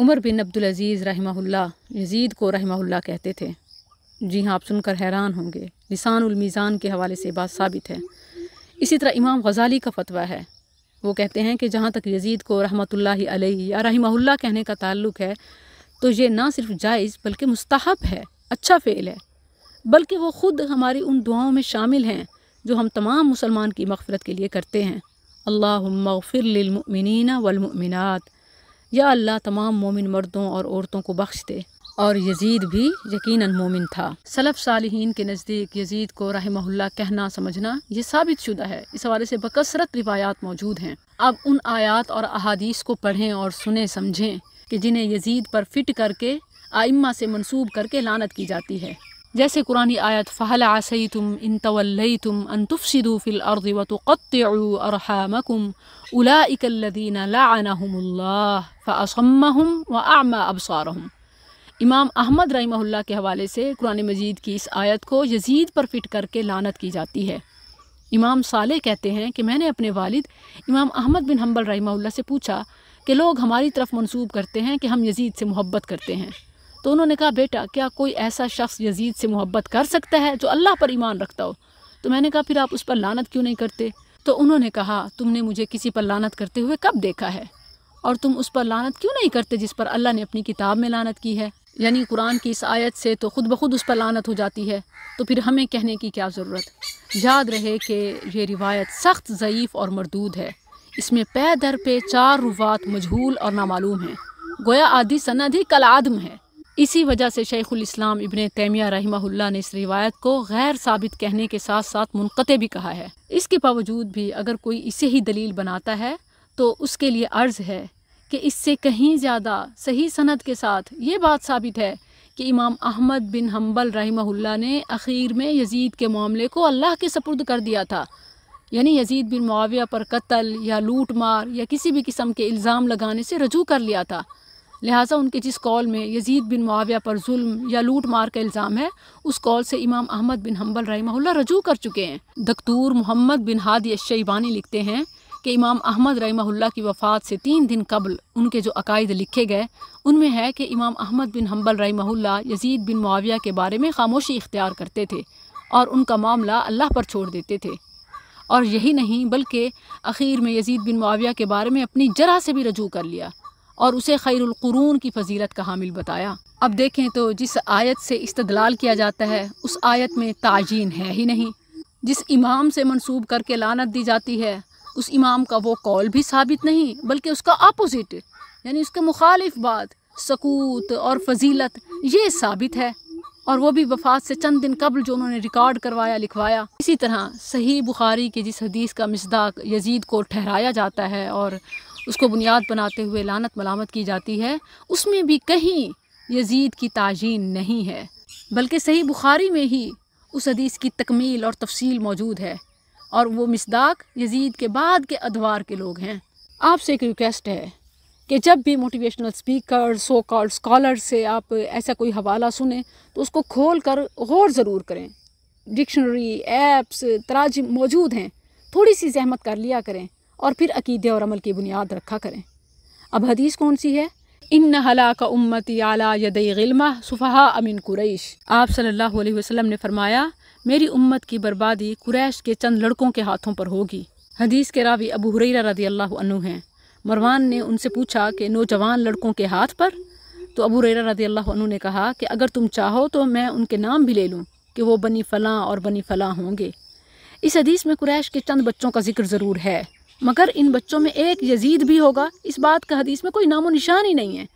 उमर बिन अज़ीज़ रहमहुल्ला Yazid को रहमहुल्ला कहते थे जी हाँ आप सुनकर हैरान होंगे लिसानमीज़ान के हवाले से बात साबित है इसी तरह इमाम गज़ाली का फतवा है वो कहते हैं कि जहाँ तक यजीद को लाई या रहमहुल्ला कहने का ताल्लुक है तो ये ना सिर्फ जायज़ बल्कि मुस्तहब है अच्छा फ़ेल है बल्कि वो ख़ुद हमारी उन दुआओं में शामिल हैं जो हम तमाम मुसलमान की मफफ़रत के लिए करते हैं अल्लाह मफ़िलमिन वलमिनत या अल्लाह तमाम मोमिन मर्दों और औरतों को बख्श दे और यजीद भी यकीनन मोमिन था सलफ़ सालहीन के नज़दीक यजीद को रहमहुल्ला कहना समझना ये साबित शुदा है इस हवाले से बकसरत रिवायात मौजूद हैं अब उन आयात और अहादीस को पढ़ें और सुने समझें कि जिन्हें यजीद पर फिट करके आइम्मा से मंसूब करके लानत की जाती है जैसे कुरानी आयत फ़हल आसई तुम इन तवल्लई तुम अनतुफ़िदू फिल अर्द व उला व आमा अबसारहम इमाम अहमद रही के हवाले से कुरान मजीद की इस आयत को यजीद पर फिट करके लानत की जाती है इमाम साले कहते हैं कि मैंने अपने वालिद इमाम अहमद बिन हम्बल रही से पूछा कि लोग हमारी तरफ मनसूब करते हैं कि हम यजीद से मोहब्बत करते हैं तो उन्होंने कहा बेटा क्या कोई ऐसा शख्स यजीद से मोहब्बत कर सकता है जो अल्लाह पर ईमान रखता हो तो मैंने कहा फिर आप उस पर लानत क्यों नहीं करते तो उन्होंने कहा तुमने मुझे किसी पर लानत करते हुए कब देखा है और तुम उस पर लानत क्यों नहीं करते जिस पर अल्लाह ने अपनी किताब में लानत की है यानी कुरान की इस आयत से तो खुद ब खुद उस पर लानत हो जाती है तो फिर हमें कहने की क्या ज़रूरत याद रहे कि यह रिवायत सख्त ज़यीफ़ और मरदूद है इसमें पैदर दर पे चार रुवात मजहूल और नामालूम हैं गोया आदि सनद ही कल आदम है इसी वजह से शेख शेखुलस्लाम इबन तैमिया रही ने इस रिवायत को गैर साबित कहने के साथ साथ मुनक़ भी कहा है इसके बावजूद भी अगर कोई इसे ही दलील बनाता है तो उसके लिए अर्ज़ है कि इससे कहीं ज़्यादा सही सनद के साथ ये बात साबित है कि इमाम अहमद बिन हम्बल रही ने अखीर में यजीद के मामले को अल्लाह के सपुर्द कर दिया था यानी यजीद बिन मुआविया पर कत्ल या लूट मार या किसी भी किस्म के इल्ज़ाम लगाने से रजू कर लिया था लिहाजा उनके जिस कॉल में यजीद बिन मुआविया पर जुल्म या लूट मार का इल्ज़ाम है उस कॉल से इमाम अहमद बिन हम्बल रहमल्ला रजू कर चुके हैं दकतूर मोहम्मद बिन हादी शैबानी लिखते हैं कि इमाम अहमद रहमहुल्ला की वफ़ात से तीन दिन कबल उनके जो अकायद लिखे गए उनमें है कि इमाम अहमद बिन हम्बल रहमहुल्ला यजीद बिन मुआविया के बारे में खामोशी इख्तियार करते थे और उनका मामला अल्लाह पर छोड़ देते थे और यही नहीं बल्कि अख़ीर में यजीद बिन मुआविया के बारे में अपनी जरा से भी रजू कर लिया और उसे खैरक़रून की फजीलत का हामिल बताया अब देखें तो जिस आयत से इस्तलाल किया जाता है उस आयत में ताजीन है ही नहीं जिस इमाम से मनसूब करके लानत दी जाती है उस इमाम का वो कौल भी साबित नहीं बल्कि उसका अपोज़िट यानी उसके मुखालिफ बात सकूत और फजीलत ये साबित है और वो भी वफात से चंद दिन कबल जो उन्होंने रिकॉर्ड करवाया लिखवाया इसी तरह सही बुखारी के जिस हदीस का मजदाक यजीद को ठहराया जाता है और उसको बुनियाद बनाते हुए लानत मलामत की जाती है उसमें भी कहीं यजीद की ताजीन नहीं है बल्कि सही बुखारी में ही उस हदीस की तकमील और तफसील मौजूद है और वो मिसदाक यजीद के बाद के अदवार के लोग हैं आपसे एक रिक्वेस्ट है कि जब भी motivational speaker so call scholar से आप ऐसा कोई हवाला सुने तो उसको खोल कर गौर ज़रूर करें डिक्शनरी एप्स तराज मौजूद हैं थोड़ी सी जहमत कर लिया करें और फिर अकीदे और अमल की बुनियाद रखा करें अब हदीस कौन सी है इन नहला का उम्मत आला यदमा सुफहा अमिन कुरैश आप सल्लल्लाहु अलैहि वसल्लम ने फरमाया मेरी उम्मत की बर्बादी कुरैश के चंद लड़कों के हाथों पर होगी हदीस के रावी अबू हुरैरा रदी अल्लाह अनु हैं मरवान ने उनसे पूछा कि नौजवान लड़कों के हाथ पर तो अबू हुरैरा रदी अल्लाह अनु ने कहा कि अगर तुम चाहो तो मैं उनके नाम भी ले लूँ कि वो बनी फ़लाँ और बनी फ़लाँ होंगे इस हदीस में कुरैश के चंद बच्चों का जिक्र ज़रूर है मगर इन बच्चों में एक यजीद भी होगा इस बात का हदीस में कोई नामो निशान ही नहीं है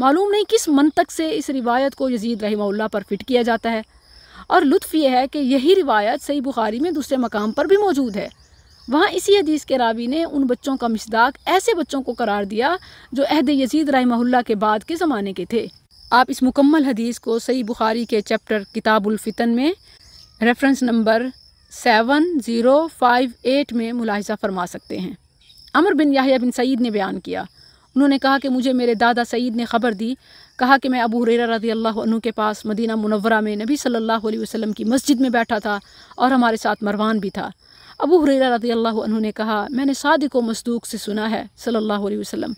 मालूम नहीं किस तक से इस रिवायत को यजीद रहीमल्ला पर फिट किया जाता है और लुत्फ़ यह है कि यही रिवायत सही बुखारी में दूसरे मकाम पर भी मौजूद है वहाँ इसी हदीस के रावी ने उन बच्चों का मिसदाक ऐसे बच्चों को करार दिया जो अहद यजीद रहीमल्ला के बाद के ज़माने के थे आप इस मुकम्मल हदीस को सही बुखारी के चैप्टर किताबुलफ़ितन में reference number seven zero five eight में मुलाहजा फरमा सकते हैं अमर बिन याहिया बिन सईद ने बयान किया उन्होंने कहा कि मुझे मेरे दादा सईद ने ख़बर दी कहा कि मैं अबू हुररा रजी अल्लाह के पास मदीना मुनवरा में नबी सल्लल्लाहु अलैहि वसल्लम की मस्जिद में बैठा था और हमारे साथ मरवान भी था अबू हुररा रजी अल्लाह ने कहा मैंने सादिक व मसदूक से सुना है सल्लल्लाहु अलैहि वसल्लम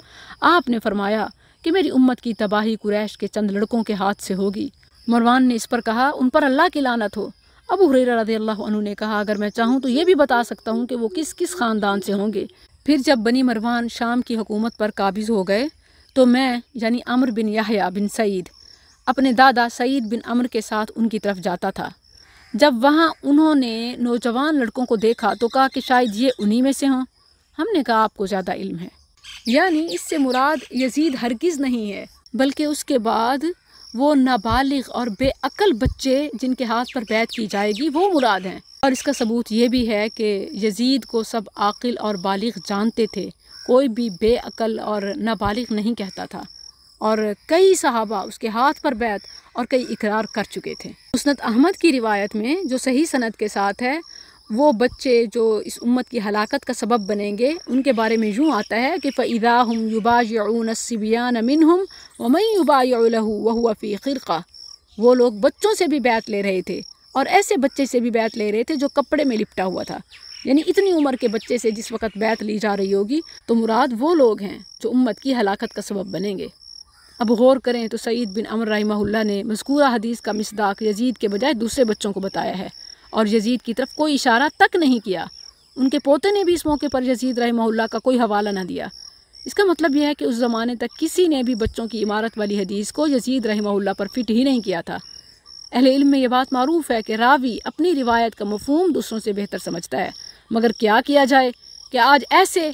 आपने फरमाया कि मेरी उम्मत की तबाही कुरैश के चंद लड़कों के हाथ से होगी मरवान ने इस पर कहा उन पर अल्लाह की लानत हो अबू हुररा रदी अल्लाह ने कहा अगर मैं चाहूँ तो ये भी बता सकता हूँ कि वो किस किस ख़ानदान से होंगे फिर जब बनी मरवान शाम की हुकूमत पर काबिज़ हो गए तो मैं यानी अमर बिन याहिया बिन सईद अपने दादा सईद बिन अमर के साथ उनकी तरफ जाता था जब वहाँ उन्होंने नौजवान लड़कों को देखा तो कहा कि शायद ये उन्हीं में से हों हमने कहा आपको ज़्यादा इल्म है यानी इससे मुराद यजीद हरगिज़ नहीं है बल्कि उसके बाद वो नाबालिग और बेअकल बच्चे जिनके हाथ पर बैत की जाएगी वो मुराद हैं और इसका सबूत ये भी है कि यजीद को सब आकिल और बालिग जानते थे कोई भी बेअकल और नाबालिग नहीं कहता था और कई सहाबा उसके हाथ पर बैत और कई इकरार कर चुके थे उसनत अहमद की रिवायत में जो सही सनत के साथ है वो बच्चे जो इस उम्मत की हलाकत का सबब बनेंगे उनके बारे में यूँ आता है कि फ़ैदा हम युबा सिबियान अमिन हम वमई युबा लहू वह फ़ी ख़िरका वो लोग बच्चों से भी बैत ले रहे थे और ऐसे बच्चे से भी बैत ले रहे थे जो कपड़े में लिपटा हुआ था यानी इतनी उम्र के बच्चे से जिस वक्त बैत ली जा रही होगी तो मुराद वो लोग हैं जो उम्मत की हलाकत का सबब बनेंगे अब गौर करें तो सईद बिन अमर रही ने मस्कूरा हदीस का मिसदाक यजीद के बजाय दूसरे बच्चों को बताया है और यजीद की तरफ कोई इशारा तक नहीं किया उनके पोते ने भी इस मौके पर यजीद रहमल्ला का कोई हवाला ना दिया इसका मतलब यह है कि उस ज़माने तक किसी ने भी बच्चों की इमारत वाली हदीस को यजीद रहमल्ला पर फिट ही नहीं किया था अहल इल्म में यह बात मरूफ़ है कि रावी अपनी रिवायत का मफहम दूसरों से बेहतर समझता है मगर क्या किया जाए कि आज ऐसे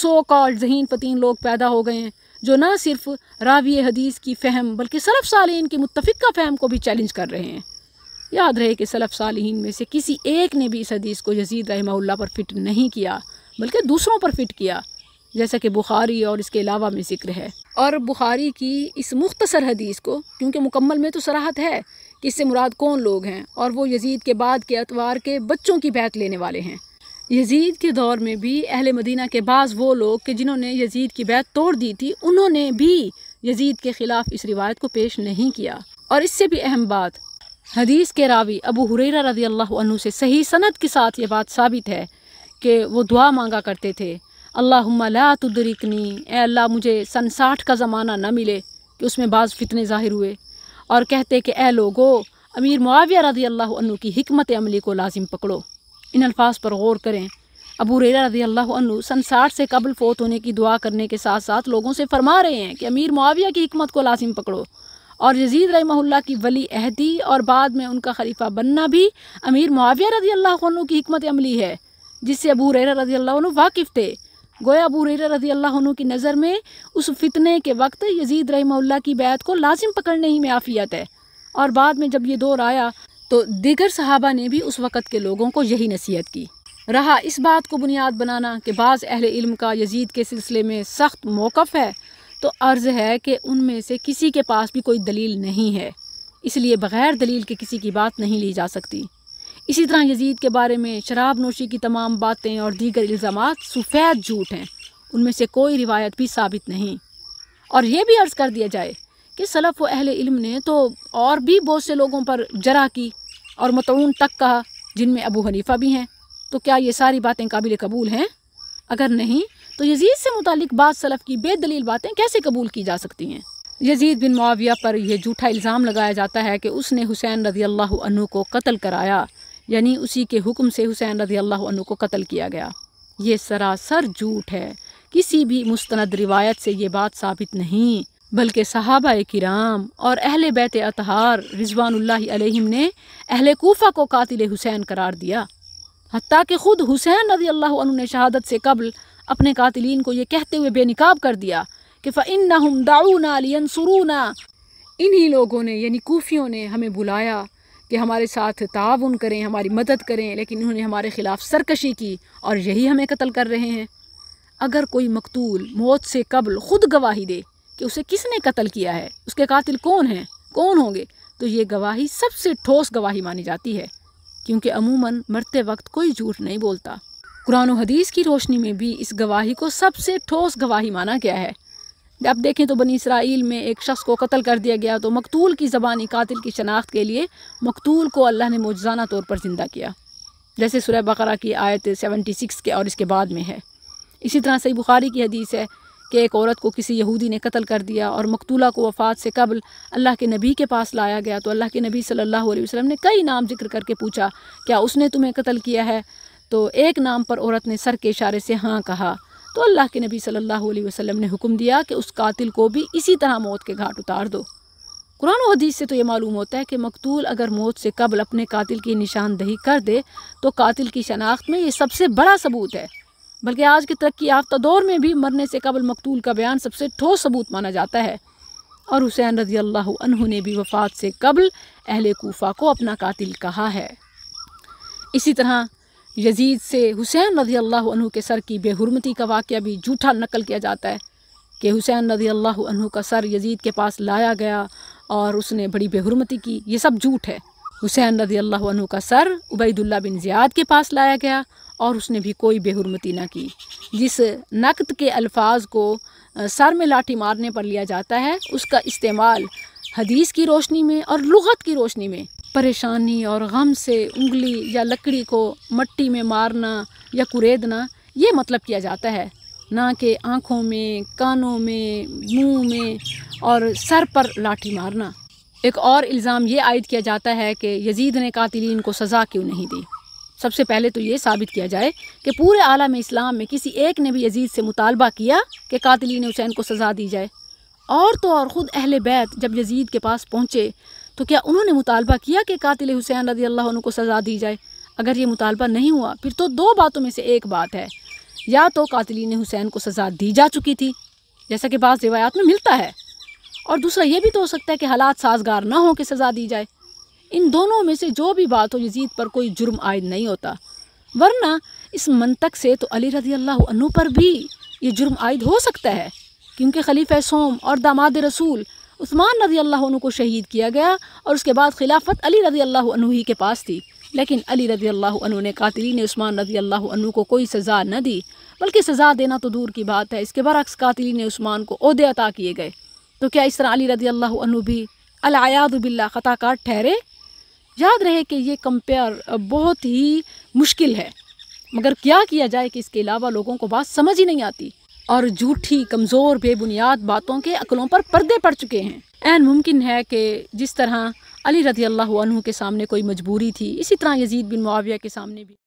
सो कॉल जहीन पतीन लोग पैदा हो गए हैं जो ना सिर्फ रावी हदीस की फ़हम बल्कि सरफ सालीन की मुतफ़ा फ़हम को भी चैलेंज कर रहे हैं याद रहे कि सलफ़ सालहीन में से किसी एक ने भी इस हदीस को यजीद रहमा पर फिट नहीं किया बल्कि दूसरों पर फिट किया जैसा कि बुखारी और इसके अलावा में जिक्र है और बुखारी की इस मुख्तसर हदीस को क्योंकि मुकम्मल में तो सराहत है कि इससे मुराद कौन लोग हैं और वो यजीद के बाद के अतवार के बच्चों की बैत लेने वाले हैं यजीद के दौर में भी अहल मदीना के बाद वो लोग कि जिन्होंने यजीद की बैत तोड़ दी थी उन्होंने भी यजीद के ख़िलाफ़ इस रिवायत को पेश नहीं किया और इससे भी अहम बात हदीस के रावी अबू हुरैरा रजी अल्लाह से सही सनत के साथ ये बात साबित है कि वो दुआ मांगा करते थे अल्लाहुम्मा ला तुदरिकनी ए अल्लाह मुझे सन साठ का ज़माना न मिले कि उसमें बाज़ फितने ज़ाहिर हुए और कहते कि ए लोगो अमीर मुआविया रजी अल्लाह की हमत अमली को लाजिम पकड़ो इन अल्फाज पर गौर करें अबू रेरा रजी अल्लाह सन साठ से कबल फोत होने की दुआ करने के साथ साथ लोगों से फरमा रहे हैं कि अमीर मुआविया की हमत को लाजिम पकड़ो और यजीद रहमल्ला की वली अहदी और बाद में उनका खलीफा बनना भी अमीर मुआविया रजी अल्लाह की हमत अमली है जिससे अबू रेरा रजी अल्लाह वाकिफ़ थे गोया अबू रेरा रजी अल्लाह की नज़र में उस फितने के वक्त यजीद रहमल्ला की बैत को लाजिम पकड़ने ही में आफियत है और बाद में जब ये दौर आया तो दिगर साहबा ने भी उस वक़्त के लोगों को यही नसीहत की रहा इस बात को बुनियाद बनाना कि बाज़ अहल इल्म का यजीद के सिलसिले में सख्त मौक़ है तो अर्ज़ है कि उनमें से किसी के पास भी कोई दलील नहीं है इसलिए बग़ैर दलील के किसी की बात नहीं ली जा सकती इसी तरह यजीद के बारे में शराब नोशी की तमाम बातें और दीगर इल्ज़ाम सफ़ेद झूठ हैं उनमें से कोई रिवायत भी साबित नहीं और यह भी अर्ज़ कर दिया जाए कि सलफ़ व अहल इल्म ने तो और भी बहुत से लोगों पर जरा की और मतून तक कहा जिनमें अबू हनीफ़ा भी हैं तो क्या ये सारी बातें काबिल कबूल हैं अगर नहीं तो यजीद से मुतक बाद सलफ़ की बेदलील बातें कैसे कबूल की जा सकती हैं यजीद बिन मुआविया पर यह झूठा इल्ज़ाम लगाया जाता है कि उसने हुसैन रजी अल्लाह को कत्ल कराया यानी उसी के हुक्म से हुसैन रजी अल्लाह को कत्ल किया गया ये सरासर झूठ है किसी भी मुस्तंद रिवायत से ये बात साबित नहीं बल्कि सहाबा किराम और अहल बैत अतहार रिजवानल्लाम ने अहल कोफ़ा को कातिल हुसैन करार दिया हती कि ख़ुद हुसैन रजी अल्लाह ने शहादत से कबल अपने कातिलीन को ये कहते हुए बेनकाब कर दिया कि फ़िन ना हम दाऊना लियनसरूना इन्हीं लोगों ने यानी कूफियों ने हमें बुलाया कि हमारे साथ ताउन करें हमारी मदद करें लेकिन इन्होंने हमारे ख़िलाफ़ सरकशी की और यही हमें कत्ल कर रहे हैं अगर कोई मकतूल मौत से कबल ख़ुद गवाही दे कि उसे किसने कत्ल किया है उसके कातिल कौन हैं कौन होंगे तो ये गवाही सबसे ठोस गवाही मानी जाती है क्योंकि अमूमन मरते वक्त कोई झूठ नहीं बोलता कुरान हदीस की रोशनी में भी इस गवाही को सबसे ठोस गवाही माना गया है अब देखें तो बनी इसराइल में एक शख्स को कत्ल कर दिया गया तो मकतूल की ज़बानी कातिल की शनाख्त के लिए मकतूल को अल्लाह ने मौजाना तौर पर ज़िंदा किया जैसे सुरह बकरा की आयत 76 के और इसके बाद में है इसी तरह सही बुखारी की हदीस है कि एक औरत को किसी यहूदी ने कत्ल कर दिया और मकतूला को वफात से कबल अल्लाह के नबी के पास लाया गया तो अल्लाह के नबी सल्लल्लाहु अलैहि वसल्लम ने कई नाम जिक्र करके पूछा क्या उसने तुम्हें कत्ल किया है तो एक नाम पर औरत ने सर के इशारे से हाँ कहा तो अल्लाह के नबी सल्लल्लाहु अलैहि वसल्लम ने हुक्म दिया कि उस कातिल को भी इसी तरह मौत के घाट उतार दो कुरान हदीस से तो ये मालूम होता है कि मकतूल अगर मौत से कबल अपने कातिल की निशानदही कर दे तो कातिल की शनाख्त में ये सबसे बड़ा सबूत है बल्कि आज के तरक्की याफ्ता दौर में भी मरने से कबल मकतूल का बयान सबसे ठोस सबूत माना जाता है और हुसैन रजी अल्लाह ने भी वफ़ात से कबल अहल कोफ़ा को अपना कातिल कहा है इसी तरह यजीद से हुसैन रजी अल्लाह के सर की बेहरमती का वाक्य भी झूठा नकल किया जाता है कि हुसैन रजी अल्लाह का सर यजीद के पास लाया गया और उसने बड़ी बेहरमती की ये सब झूठ है हुसैन रजी अल्लाह का सर उबैदुल्ला बिन ज़ियाद के पास लाया गया और उसने भी कोई बेहरमती ना की जिस नकद के अल्फाज को सर में लाठी मारने पर लिया जाता है उसका इस्तेमाल हदीस की रोशनी में और लुत की रोशनी में परेशानी और गम से उंगली या लकड़ी को मट्टी में मारना या कुरेदना ये मतलब किया जाता है ना कि आँखों में कानों में मुंह में और सर पर लाठी मारना एक और इल्ज़ाम ये आयद किया जाता है कि यजीद ने कातिलीन को सज़ा क्यों नहीं दी सबसे पहले तो ये साबित किया जाए कि पूरे आलम इस्लाम में किसी एक ने भी यजीद से मुतालबा किया कि कातिलीन हुसैन को सज़ा दी जाए और तो और ख़ुद अहल बैत जब यजीद के पास पहुँचे तो क्या उन्होंने मुतालबा किया कि कातिल हुसैन रदी अल्लाह को सज़ा दी जाए अगर ये मुतालबा नहीं हुआ फिर तो दो बातों में से एक बात है या तो कातिलिन हुसैन को सज़ा दी जा चुकी थी जैसा कि बाज़ रिवायात में मिलता है और दूसरा ये भी तो हो सकता है कि हालात साजगार ना हो कि सज़ा दी जाए इन दोनों में से जो भी बात हो यजीद पर कोई जुर्म आयद नहीं होता वरना इस मनतक से तो अली रजी अल्लाह पर भी ये जुर्म आयद हो सकता है क्योंकि खलीफ सोम और दामाद रसूल उस्मान रज़ी अल्लाह को शहीद किया गया और उसके बाद खिलाफत अली रज़ी अल्लाह ही के पास थी लेकिन अली रज़ी अल्लाह ने ने उस्मान रज़ी अल्लाह को कोई सज़ा न दी बल्कि सज़ा देना तो दूर की बात है इसके बरक्स ने उस्मान को अहदे अता किए गए तो क्या इस तरह अली रज़ी अल्लाह भी अलायादबिल्ला ख़ताकार ठहरे याद रहे कि ये कंपेयर बहुत ही मुश्किल है मगर क्या किया जाए कि इसके अलावा लोगों को बात समझ ही नहीं आती और झूठी कमज़ोर बेबुनियाद बातों के अकलों पर पर्दे पड़ चुके हैं एन मुमकिन है कि जिस तरह अली रज़ी अल्लाह के सामने कोई मजबूरी थी इसी तरह यजीद बिन मुआविया के सामने भी